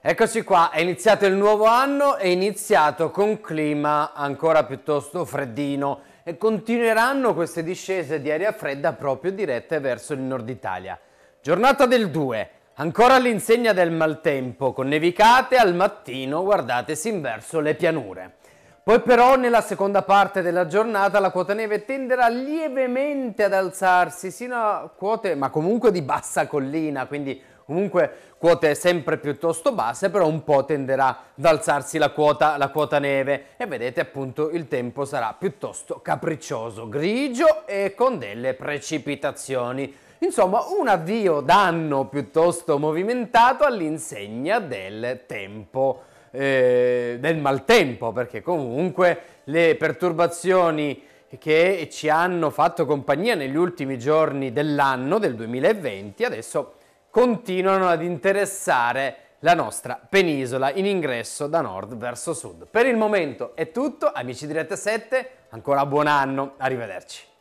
Eccoci qua, è iniziato il nuovo anno, è iniziato con clima ancora piuttosto freddino e continueranno queste discese di aria fredda proprio dirette verso il nord Italia. Giornata del 2, ancora all'insegna del maltempo, con nevicate al mattino, guardatesi in verso le pianure. Poi però nella seconda parte della giornata la quota neve tenderà lievemente ad alzarsi sino a quote ma comunque di bassa collina, quindi comunque quote sempre piuttosto basse, però un po' tenderà ad alzarsi la quota, la quota neve e vedete appunto il tempo sarà piuttosto capriccioso, grigio e con delle precipitazioni. Insomma, un avvio d'anno piuttosto movimentato all'insegna del tempo, eh, del maltempo, perché comunque le perturbazioni che ci hanno fatto compagnia negli ultimi giorni dell'anno, del 2020, adesso continuano ad interessare la nostra penisola in ingresso da nord verso sud. Per il momento è tutto, amici di Rete 7, ancora buon anno, arrivederci.